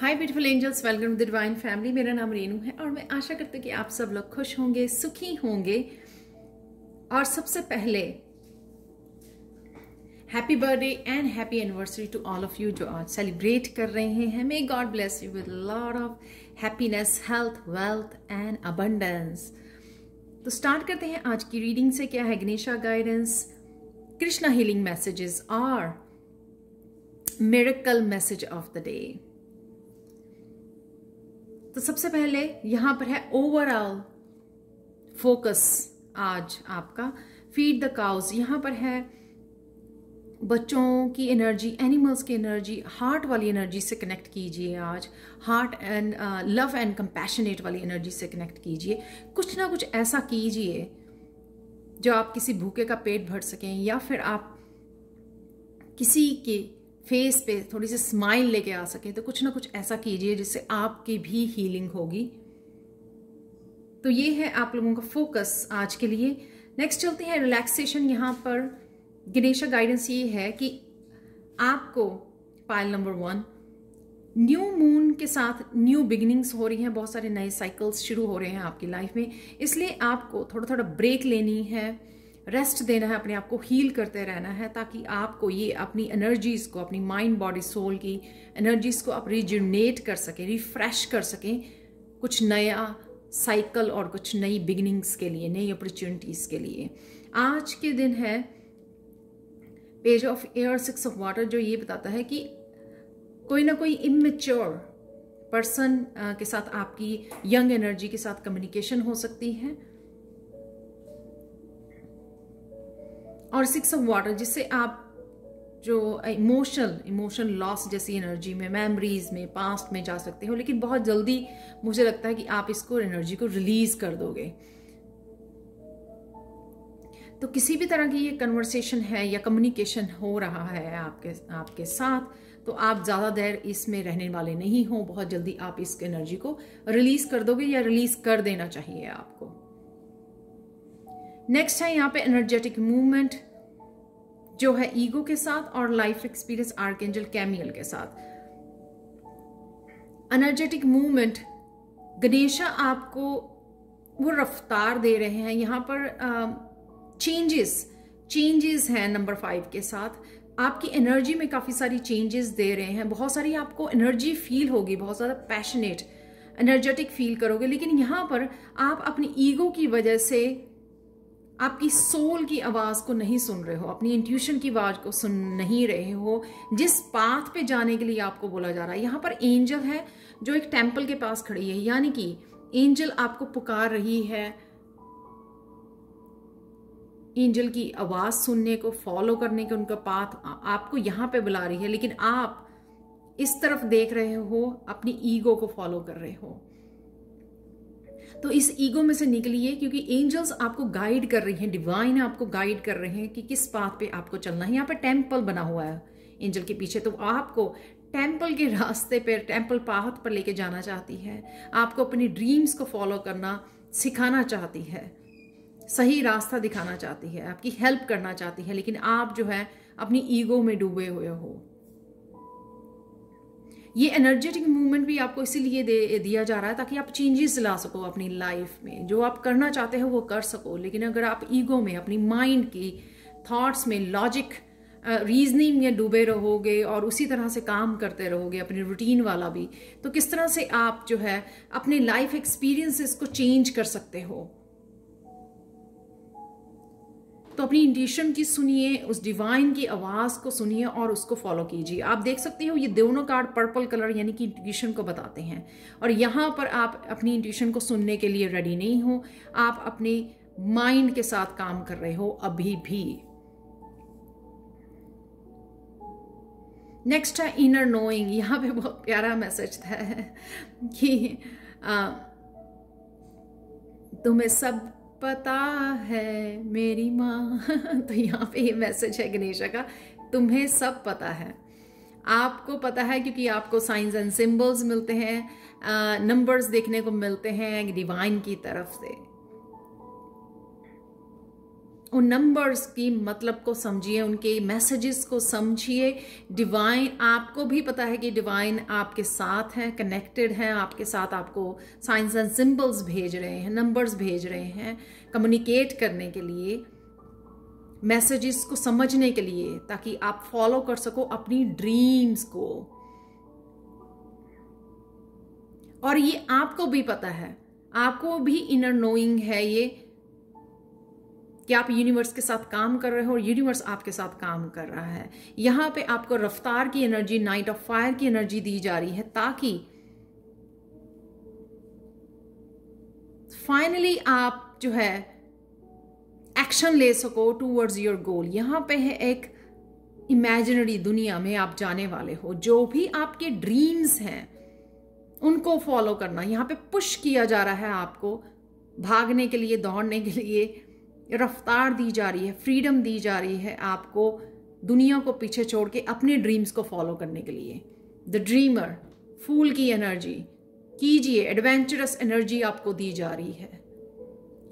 Hi beautiful angels welcome the divine family मेरा नाम रेनू है और मैं आशा करती हूँ कि आप सब लोग खुश होंगे सुखी होंगे और सबसे पहले happy birthday and happy anniversary to all of you जो आज सेलिब्रेट कर रहे हैं may God bless you with lot of happiness health wealth and abundance तो स्टार्ट करते हैं आज की रीडिंग से क्या है Ganesha guidance Krishna healing messages और miracle message of the day तो सबसे पहले यहां पर है ओवरऑल फोकस आज आपका फीड द काउस यहां पर है बच्चों की एनर्जी एनिमल्स की एनर्जी हार्ट वाली एनर्जी से कनेक्ट कीजिए आज heart and love and compassionate वाली एनर्जी से कनेक्ट कीजिए कुछ ना कुछ ऐसा कीजिए जो आप किसी भूखे का पेट भर सकें या फिर आप किसी के फेस पे थोड़ी सी स्माइल लेके आ सके तो कुछ ना कुछ ऐसा कीजिए जिससे आपकी भी हीलिंग होगी तो ये है आप लोगों का फोकस आज के लिए नेक्स्ट चलते हैं रिलैक्सेशन यहाँ पर गणेशा गाइडेंस ये है कि आपको पायल नंबर वन न्यू मून के साथ न्यू बिगिनिंग्स हो रही हैं बहुत सारे नए साइकिल्स शुरू हो रहे हैं आपकी लाइफ में इसलिए आपको थोड़ा थोड़ा ब्रेक लेनी है रेस्ट देना है अपने आप को हील करते रहना है ताकि आपको ये अपनी एनर्जीज़ को अपनी माइंड बॉडी सोल की एनर्जीज़ को आप रिजुनेट कर सकें रिफ्रेश कर सकें कुछ नया साइकिल और कुछ नई बिगनिंग्स के लिए नई अपॉर्चुनिटीज़ के लिए आज के दिन है page of air six of water जो ये बताता है कि कोई ना कोई इमेच्योर पर्सन के साथ आपकी यंग एनर्जी के साथ कम्युनिकेशन हो सकती है और सिक्स ऑफ वाटर जिससे आप जो इमोशनल इमोशनल लॉस जैसी एनर्जी में मेमोरीज में पास्ट में जा सकते हो लेकिन बहुत जल्दी मुझे लगता है कि आप इसको एनर्जी को रिलीज कर दोगे तो किसी भी तरह की ये कन्वर्सेशन है या कम्युनिकेशन हो रहा है आपके आपके साथ तो आप ज़्यादा देर इसमें रहने वाले नहीं हो बहुत जल्दी आप इस एनर्जी को रिलीज़ कर दोगे या रिलीज़ कर देना चाहिए आपको नेक्स्ट है यहाँ पे एनर्जेटिक मूवमेंट जो है ईगो के साथ और लाइफ एक्सपीरियंस आर्केंजल कैमियल के साथ एनर्जेटिक मूवमेंट गणेशा आपको वो रफ्तार दे रहे हैं यहाँ पर चेंजेस चेंजेस हैं नंबर फाइव के साथ आपकी एनर्जी में काफ़ी सारी चेंजेस दे रहे हैं बहुत सारी आपको एनर्जी फील होगी बहुत ज़्यादा पैशनेट एनर्जेटिक फील करोगे लेकिन यहाँ पर आप अपनी ईगो की वजह से आपकी सोल की आवाज़ को नहीं सुन रहे हो अपनी इंट्यूशन की आवाज़ को सुन नहीं रहे हो जिस पाथ पे जाने के लिए आपको बोला जा रहा है यहाँ पर एंजल है जो एक टेम्पल के पास खड़ी है यानी कि एंजल आपको पुकार रही है एंजल की आवाज़ सुनने को फॉलो करने के उनका पाथ आपको यहाँ पे बुला रही है लेकिन आप इस तरफ देख रहे हो अपनी ईगो को फॉलो कर रहे हो तो इस ईगो में से निकलिए क्योंकि एंजल्स आपको गाइड कर रही हैं डिवाइन आपको गाइड कर रहे हैं कि किस पाथ पे आपको चलना है यहाँ पर टेम्पल बना हुआ है एंजल के पीछे तो आपको टेम्पल के रास्ते पर टेम्पल पाथ पर लेके जाना चाहती है आपको अपनी ड्रीम्स को फॉलो करना सिखाना चाहती है सही रास्ता दिखाना चाहती है आपकी हेल्प करना चाहती है लेकिन आप जो है अपनी ईगो में डूबे हुए हो ये एनर्जेटिक मूवमेंट भी आपको इसीलिए दे दिया जा रहा है ताकि आप चेंजेस ला सको अपनी लाइफ में जो आप करना चाहते हो वो कर सको लेकिन अगर आप ईगो में अपनी माइंड की थाट्स में लॉजिक रीजनिंग में डूबे रहोगे और उसी तरह से काम करते रहोगे अपने रूटीन वाला भी तो किस तरह से आप जो है अपने लाइफ एक्सपीरियंसेस को चेंज कर सकते हो तो अपनी इंडिशन की सुनिए उस डिवाइन की आवाज़ को सुनिए और उसको फॉलो कीजिए आप देख सकते हो ये दोनों कार्ड पर्पल कलर यानी कि इंट्यूशन को बताते हैं और यहाँ पर आप अपनी इंट्यूशन को सुनने के लिए रेडी नहीं हो आप अपने माइंड के साथ काम कर रहे हो अभी भी नेक्स्ट है इनर नोइंग यहाँ पे बहुत प्यारा मैसेज था कि आ, तुम्हें सब पता है मेरी माँ तो यहाँ पे ये मैसेज है गणेशा का तुम्हें सब पता है आपको पता है क्योंकि आपको साइंस एंड सिम्बल्स मिलते हैं नंबर्स देखने को मिलते हैं डिवाइन की तरफ से उन नंबर्स की मतलब को समझिए उनके मैसेजेस को समझिए डिवाइन आपको भी पता है कि डिवाइन आपके साथ हैं कनेक्टेड हैं आपके साथ आपको साइंस एंड सिंबल्स भेज रहे हैं नंबर्स भेज रहे हैं कम्युनिकेट करने के लिए मैसेजेस को समझने के लिए ताकि आप फॉलो कर सको अपनी ड्रीम्स को और ये आपको भी पता है आपको भी इनर नोइंग है ये कि आप यूनिवर्स के साथ काम कर रहे हो और यूनिवर्स आपके साथ काम कर रहा है यहाँ पे आपको रफ्तार की एनर्जी नाइट ऑफ फायर की एनर्जी दी जा रही है ताकि फाइनली आप जो है एक्शन ले सको टूवर्ड्स योर गोल यहाँ पे है एक इमेजिनरी दुनिया में आप जाने वाले हो जो भी आपके ड्रीम्स हैं उनको फॉलो करना यहाँ पे पुश किया जा रहा है आपको भागने के लिए दौड़ने के लिए रफ्तार दी जा रही है फ्रीडम दी जा रही है आपको दुनिया को पीछे छोड़ के अपने ड्रीम्स को फॉलो करने के लिए द ड्रीमर फूल की एनर्जी कीजिए एडवेंचरस एनर्जी आपको दी जा रही है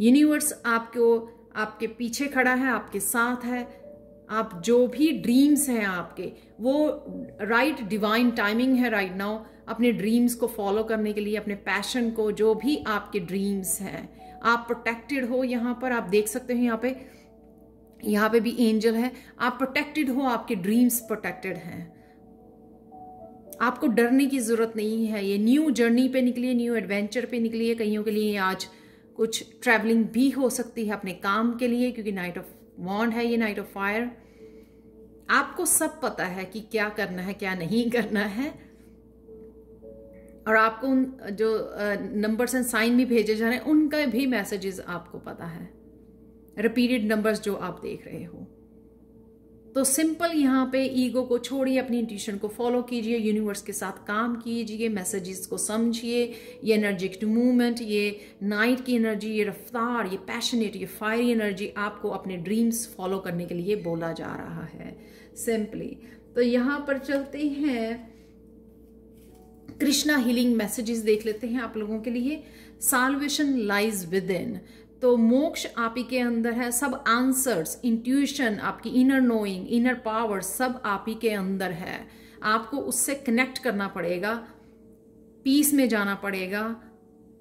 यूनिवर्स आपको आपके पीछे खड़ा है आपके साथ है आप जो भी ड्रीम्स हैं आपके वो राइट डिवाइन टाइमिंग है राइट right नाउ अपने ड्रीम्स को फॉलो करने के लिए अपने पैशन को जो भी आपके ड्रीम्स हैं आप प्रोटेक्टेड हो यहाँ पर आप देख सकते हो यहाँ पे यहाँ पे भी एंजल है आप प्रोटेक्टेड हो आपके ड्रीम्स प्रोटेक्टेड हैं आपको डरने की जरूरत नहीं है ये न्यू जर्नी पे निकलिए न्यू एडवेंचर पे निकलिए कईयों के लिए आज कुछ ट्रैवलिंग भी हो सकती है अपने काम के लिए क्योंकि नाइट ऑफ वॉन्ड है ये नाइट ऑफ फायर आपको सब पता है कि क्या करना है क्या नहीं करना है और आपको उन जो नंबर्स एंड साइन भी भेजे जा रहे हैं उनका भी मैसेजेस आपको पता है रिपीटेड नंबर्स जो आप देख रहे हो तो सिंपल यहाँ पे ईगो को छोड़िए अपनी इंट्यूशन को फॉलो कीजिए यूनिवर्स के साथ काम कीजिए मैसेजेस को समझिए ये एनर्जिक मूवमेंट ये नाइट की एनर्जी ये रफ्तार ये पैशनेट ये फायरी एनर्जी आपको अपने ड्रीम्स फॉलो करने के लिए बोला जा रहा है सिंपली तो यहाँ पर चलते हैं कृष्णा हीलिंग मैसेजेस देख लेते हैं आप लोगों के लिए साल्वेशन लाइज विद इन तो मोक्ष आप ही के अंदर है सब आंसर्स इंट्यूशन आपकी इनर नोइंग इनर पावर सब आप ही के अंदर है आपको उससे कनेक्ट करना पड़ेगा पीस में जाना पड़ेगा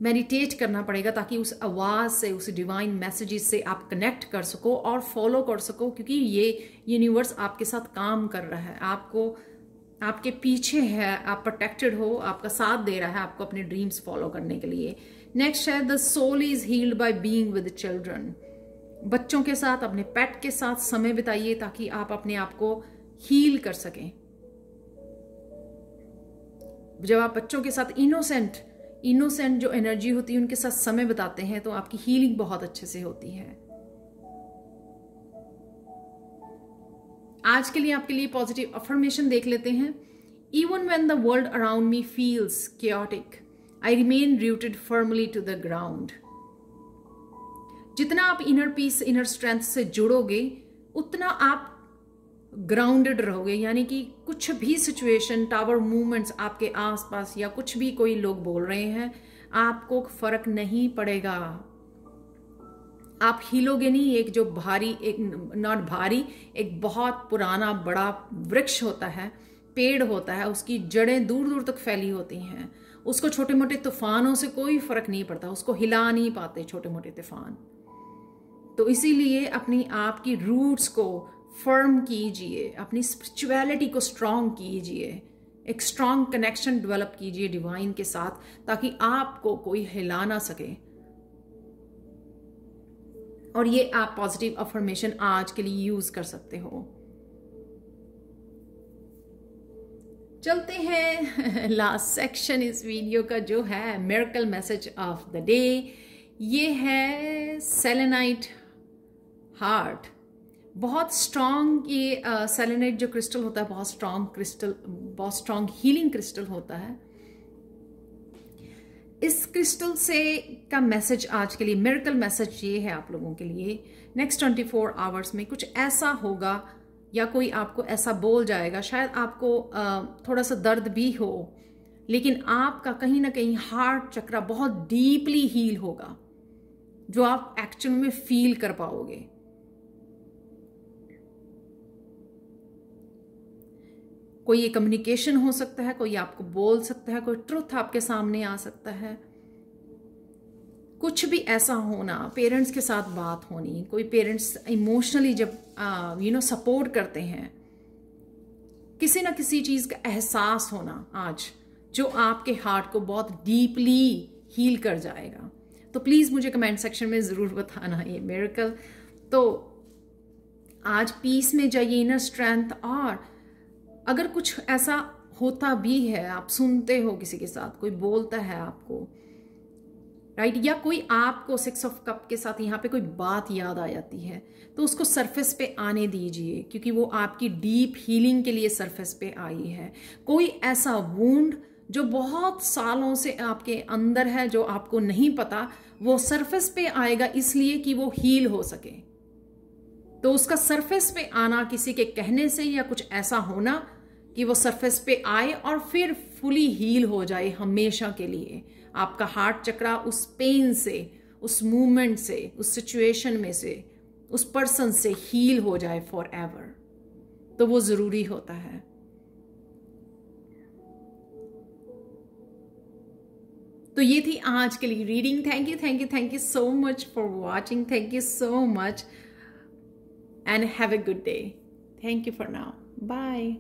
मेडिटेट करना पड़ेगा ताकि उस आवाज़ से उस डिवाइन मैसेजेस से आप कनेक्ट कर सको और फॉलो कर सको क्योंकि ये यूनिवर्स आपके साथ काम कर रहा है आपको आपके पीछे है आप प्रोटेक्टेड हो आपका साथ दे रहा है आपको अपने ड्रीम्स फॉलो करने के लिए नेक्स्ट है the soul is healed by being with children बच्चों के साथ अपने पेट के साथ समय बिताइए ताकि आप अपने आप को हील कर सकें जब आप बच्चों के साथ इनोसेंट इनोसेंट जो एनर्जी होती है उनके साथ समय बिताते हैं तो आपकी हीलिंग बहुत अच्छे से होती है आज के लिए आपके लिए पॉजिटिव अफर्मेशन देख लेते हैं even when the world around me feels chaotic I remain rooted firmly to the ground जितना आप इनर पीस इनर स्ट्रेंथ से जुड़ोगे उतना आप ग्राउंडेड रहोगे यानी कि कुछ भी सिचुएशन टावर मूवमेंट्स आपके आसपास या कुछ भी कोई लोग बोल रहे हैं आपको फर्क नहीं पड़ेगा आप हिलोगे नहीं एक जो भारी एक नॉट भारी एक बहुत पुराना बड़ा वृक्ष होता है पेड़ होता है उसकी जड़ें दूर दूर तक फैली होती हैं उसको छोटे मोटे तूफानों से कोई फ़र्क नहीं पड़ता उसको हिला नहीं पाते छोटे मोटे तूफान तो इसीलिए अपनी आपकी रूट्स को फर्म कीजिए अपनी स्पिरिचुअलिटी को स्ट्रॉन्ग कीजिए एक स्ट्रॉन्ग कनेक्शन डेवलप कीजिए डिवाइन के साथ ताकि आपको कोई हिला ना सके और ये आप पॉजिटिव अफर्मेशन आज के लिए यूज कर सकते हो चलते हैं लास्ट सेक्शन इस वीडियो का जो है miracle message of the day ये है सेलेनाइट हार्ट बहुत स्ट्रांग ये सेलेनाइट uh, जो क्रिस्टल होता है बहुत स्ट्रांग क्रिस्टल बहुत स्ट्रांग हीलिंग क्रिस्टल होता है इस क्रिस्टल से का मैसेज आज के लिए मेरिकल मैसेज ये है आप लोगों के लिए नेक्स्ट ट्वेंटी फोर आवर्स में कुछ ऐसा होगा या कोई आपको ऐसा बोल जाएगा शायद आपको थोड़ा सा दर्द भी हो लेकिन आपका कहीं ना कहीं हार्ट चक्रा बहुत डीपली हील होगा जो आप एक्चुअल में फील कर पाओगे कोई ये कम्युनिकेशन हो सकता है कोई आपको बोल सकता है कोई ट्रुथ आपके सामने आ सकता है कुछ भी ऐसा होना पेरेंट्स के साथ बात होनी कोई पेरेंट्स इमोशनली जब यू नो सपोर्ट करते हैं किसी ना किसी चीज़ का एहसास होना आज जो आपके हार्ट को बहुत डीपली हील कर जाएगा तो प्लीज़ मुझे कमेंट सेक्शन में ज़रूर बताना ये मेरिकल तो आज पीस में जाइए इनर स्ट्रेंथ और अगर कुछ ऐसा होता भी है आप सुनते हो किसी के साथ कोई बोलता है आपको राइट right? या कोई आपको सिक्स ऑफ कप के साथ यहाँ पे कोई बात याद आ जाती है तो उसको सरफेस पे आने दीजिए क्योंकि वो आपकी डीप हीलिंग के लिए सरफेस पे आई है कोई ऐसा वूंड जो बहुत सालों से आपके अंदर है जो आपको नहीं पता वो सरफेस पे आएगा इसलिए कि वो हील हो सके तो उसका सरफेस पे आना किसी के कहने से या कुछ ऐसा होना कि वो सरफेस पे आए और फिर फुली हील हो जाए हमेशा के लिए आपका हार्ट चक्रा उस पेन से उस मूवमेंट से उस सिचुएशन में से उस पर्सन से हील हो जाए फॉर एवर तो वो ज़रूरी होता है तो ये थी आज के लिए reading thank you thank you thank you so much for watching thank you so much and have a good day. Thank you for now. Bye.